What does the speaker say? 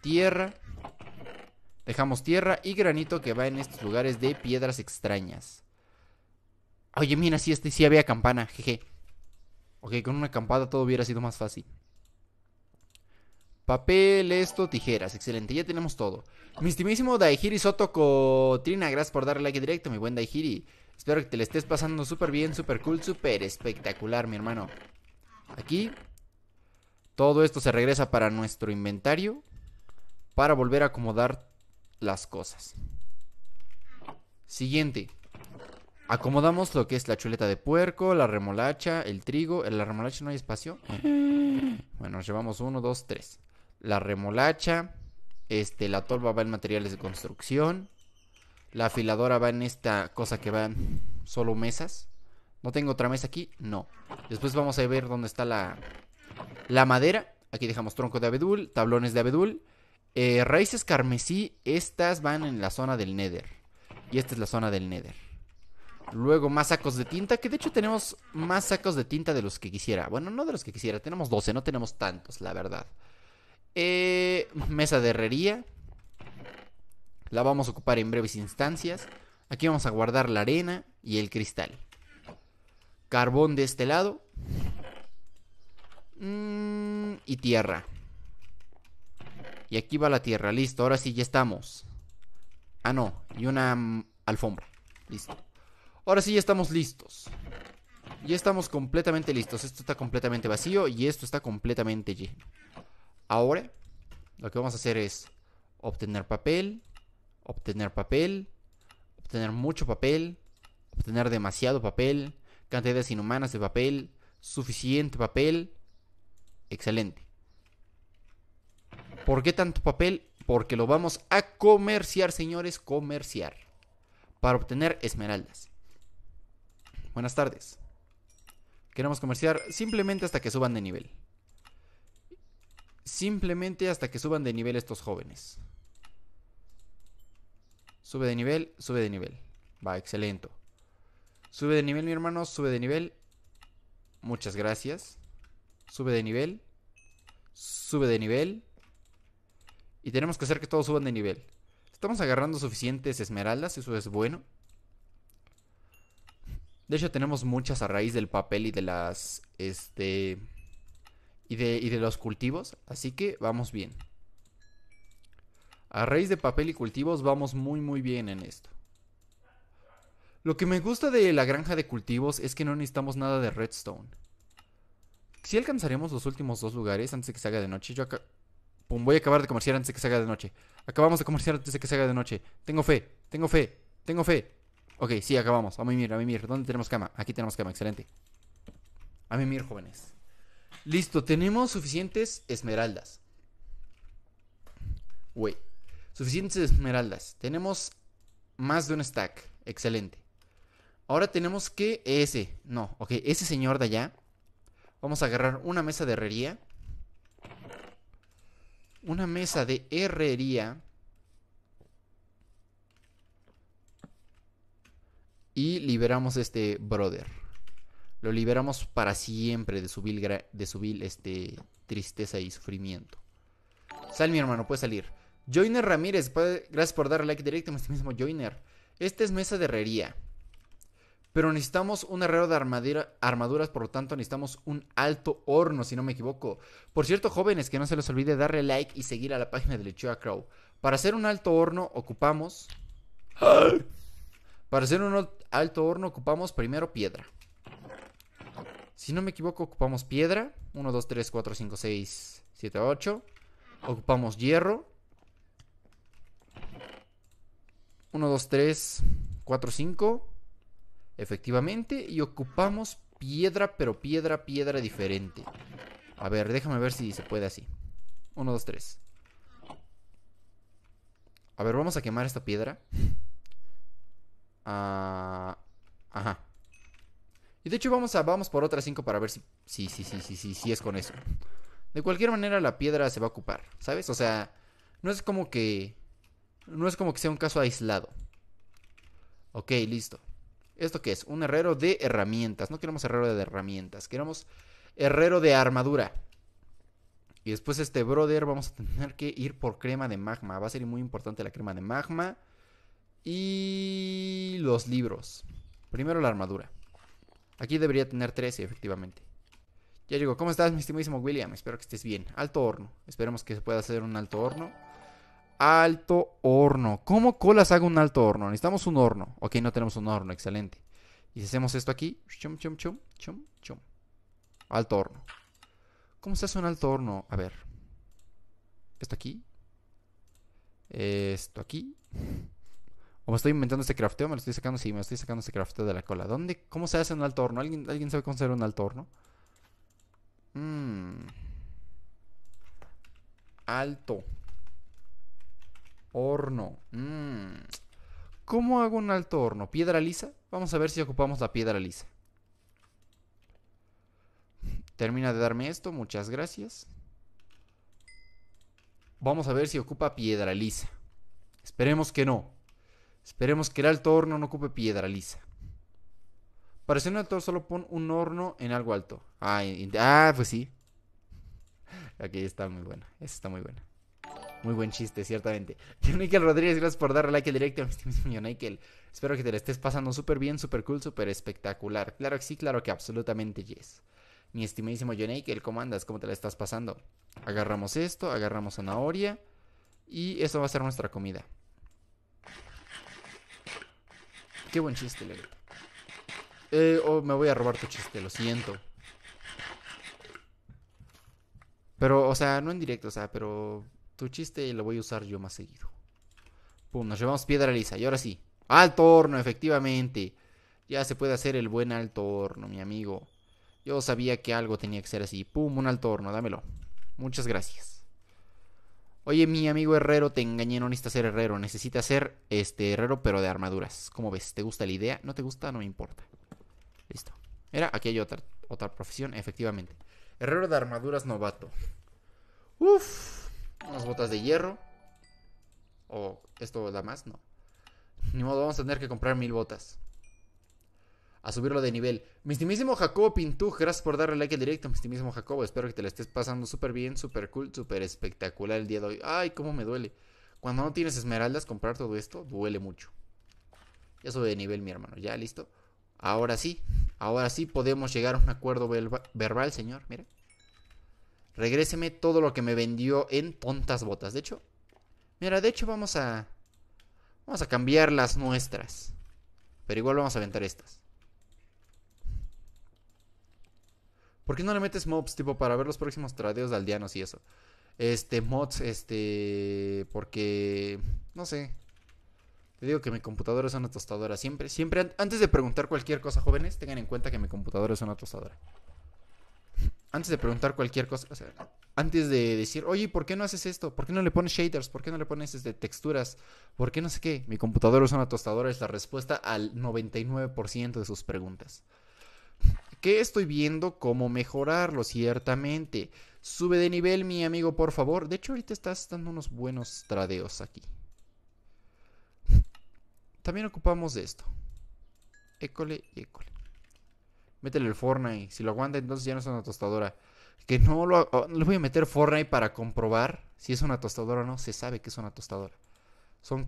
tierra. Dejamos tierra y granito que va en estos lugares de piedras extrañas. Oye, mira, si este sí había campana, jeje. Ok, con una campana todo hubiera sido más fácil. Papel, esto, tijeras. Excelente, ya tenemos todo. Mi estimísimo Daihiri Soto Cotrina, gracias por darle like directo, mi buen Daihiri. Espero que te le estés pasando súper bien, súper cool, súper espectacular, mi hermano. Aquí. Todo esto se regresa para nuestro inventario para volver a acomodar las cosas. Siguiente. Acomodamos lo que es la chuleta de puerco, la remolacha, el trigo. En la remolacha no hay espacio. Mm. Bueno, llevamos uno, dos, tres. La remolacha. Este, la tolva va en materiales de construcción. La afiladora va en esta cosa que va solo mesas. ¿No tengo otra mesa aquí? No. Después vamos a ver dónde está la madera. Aquí dejamos tronco de abedul, tablones de abedul. Eh, raíces carmesí, estas van en la zona del Nether. Y esta es la zona del Nether. Luego más sacos de tinta, que de hecho tenemos más sacos de tinta de los que quisiera. Bueno, no de los que quisiera, tenemos 12, no tenemos tantos, la verdad. Eh, mesa de herrería. La vamos a ocupar en breves instancias. Aquí vamos a guardar la arena y el cristal. Carbón de este lado. Mm, y tierra. Y aquí va la tierra, listo, ahora sí, ya estamos Ah, no, y una mm, alfombra Listo Ahora sí, ya estamos listos Ya estamos completamente listos Esto está completamente vacío y esto está completamente lleno Ahora Lo que vamos a hacer es Obtener papel Obtener papel Obtener mucho papel Obtener demasiado papel Cantidades inhumanas de papel Suficiente papel Excelente ¿Por qué tanto papel? Porque lo vamos a comerciar, señores, comerciar. Para obtener esmeraldas. Buenas tardes. Queremos comerciar simplemente hasta que suban de nivel. Simplemente hasta que suban de nivel estos jóvenes. Sube de nivel, sube de nivel. Va, excelente. Sube de nivel, mi hermano, sube de nivel. Muchas gracias. Sube de nivel. Sube de nivel. Y tenemos que hacer que todos suban de nivel. Estamos agarrando suficientes esmeraldas, eso es bueno. De hecho, tenemos muchas a raíz del papel y de las. Este. Y de, de los cultivos. Así que vamos bien. A raíz de papel y cultivos, vamos muy, muy bien en esto. Lo que me gusta de la granja de cultivos es que no necesitamos nada de redstone. Si alcanzaremos los últimos dos lugares antes de que salga de noche, yo, acá... Pum, voy a acabar de comerciar antes de que se haga de noche. Acabamos de comerciar antes de que se haga de noche. Tengo fe, tengo fe, tengo fe. Ok, sí, acabamos. A mir, a mimir. ¿Dónde tenemos cama? Aquí tenemos cama, excelente. A mir, jóvenes. Listo, tenemos suficientes esmeraldas. Wey, suficientes esmeraldas. Tenemos más de un stack. Excelente. Ahora tenemos que ese. No, ok, ese señor de allá. Vamos a agarrar una mesa de herrería una mesa de herrería. Y liberamos a este brother. Lo liberamos para siempre de su vil, de este, tristeza y sufrimiento. Sal, mi hermano, puede salir. Joiner Ramírez, gracias por darle like directo a este mismo Joiner. Esta es mesa de herrería. Pero necesitamos un herrero de armadura, armaduras, por lo tanto necesitamos un alto horno, si no me equivoco. Por cierto, jóvenes, que no se les olvide darle like y seguir a la página de Lechua Crow. Para hacer un alto horno ocupamos... Para hacer un alto horno ocupamos primero piedra. Si no me equivoco, ocupamos piedra. 1, 2, 3, 4, 5, 6, 7, 8. Ocupamos hierro. 1, 2, 3, 4, 5. Efectivamente, y ocupamos piedra, pero piedra, piedra diferente. A ver, déjame ver si se puede así. Uno, dos, tres. A ver, vamos a quemar esta piedra. Ah, ajá. Y de hecho vamos a vamos por otras cinco para ver si sí, sí, sí, sí, sí, sí es con eso. De cualquier manera la piedra se va a ocupar, ¿sabes? O sea, no es como que no es como que sea un caso aislado. Ok, listo. ¿Esto qué es? Un herrero de herramientas. No queremos herrero de herramientas, queremos herrero de armadura. Y después este brother vamos a tener que ir por crema de magma. Va a ser muy importante la crema de magma. Y los libros. Primero la armadura. Aquí debería tener 13, efectivamente. Ya llegó. ¿Cómo estás, mi estimadísimo William? Espero que estés bien. Alto horno. Esperemos que se pueda hacer un alto horno. Alto horno. ¿Cómo colas hago un alto horno? Necesitamos un horno. Ok, no tenemos un horno, excelente. Y si hacemos esto aquí, chum, chum, chum, chum, chum. Alto horno. ¿Cómo se hace un alto horno? A ver. Esto aquí. Esto aquí. O me estoy inventando este crafteo, me lo estoy sacando, sí, me lo estoy sacando este crafteo de la cola. ¿Dónde? ¿Cómo se hace un alto horno? ¿Alguien, ¿alguien sabe cómo se un alto horno? Mm. Alto. Horno. Mm. ¿Cómo hago un alto horno? ¿Piedra lisa? Vamos a ver si ocupamos la piedra lisa. Termina de darme esto, muchas gracias. Vamos a ver si ocupa piedra lisa. Esperemos que no. Esperemos que el alto horno no ocupe piedra lisa. Para hacer un alto solo pon un horno en algo alto. Ah, pues sí. Aquí está muy buena. está muy buena. Muy buen chiste, ciertamente. Michael Rodríguez, gracias por darle like directo a mi Johnny Nickel Espero que te la estés pasando súper bien, súper cool, súper espectacular. Claro que sí, claro que absolutamente yes. Mi estimadísimo Nickel ¿cómo andas? ¿Cómo te la estás pasando? Agarramos esto, agarramos zanahoria y eso va a ser nuestra comida. Qué buen chiste, Lelita. Eh, oh, me voy a robar tu chiste, lo siento. Pero, o sea, no en directo, o sea, pero tu chiste lo voy a usar yo más seguido. Pum, nos llevamos piedra lisa. Y ahora sí. Alto horno, efectivamente. Ya se puede hacer el buen alto horno, mi amigo. Yo sabía que algo tenía que ser así. Pum, un alto horno, dámelo. Muchas gracias. Oye, mi amigo herrero, te engañé, no necesitas ser herrero. Necesitas ser este herrero, pero de armaduras. ¿Cómo ves? ¿Te gusta la idea? ¿No te gusta? No me importa. Listo. Era, aquí hay otra, otra profesión, efectivamente. Herrero de armaduras novato. Uf, unas botas de hierro. O esto la más, no. Ni modo, vamos a tener que comprar mil botas. A subirlo de nivel. Mistimísimo estimísimo Jacobo Pintú, gracias por darle like al directo, mi estimísimo Jacobo. Espero que te la estés pasando súper bien, súper cool, súper espectacular el día de hoy. Ay, cómo me duele. Cuando no tienes esmeraldas, comprar todo esto duele mucho. Ya sube de nivel, mi hermano. Ya, listo. Ahora sí, ahora sí podemos llegar a un acuerdo verbal, señor. Mira regréseme todo lo que me vendió en tontas botas. De hecho, mira, de hecho vamos a... Vamos a cambiar las nuestras. Pero igual vamos a aventar estas. ¿Por qué no le metes mobs, tipo, para ver los próximos tradeos de aldeanos y eso? Este, mods, este... Porque... No sé. Te digo que mi computadora es una tostadora. Siempre, siempre, antes de preguntar cualquier cosa, jóvenes, tengan en cuenta que mi computadora es una tostadora antes de preguntar cualquier cosa, antes de decir, oye, ¿por qué no haces esto? ¿Por qué no le pones shaders? ¿Por qué no le pones este, texturas? ¿Por qué no sé qué? Mi computadora usa una tostadora, es la respuesta al 99% de sus preguntas. ¿Qué estoy viendo? ¿Cómo mejorarlo? Ciertamente. Sube de nivel, mi amigo, por favor. De hecho, ahorita estás dando unos buenos tradeos aquí. También ocupamos de esto. École y école métele el Fortnite. Si lo aguanta, entonces ya no es una tostadora. Que no lo. Oh, le voy a meter Fortnite para comprobar si es una tostadora o no. Se sabe que es una tostadora. Son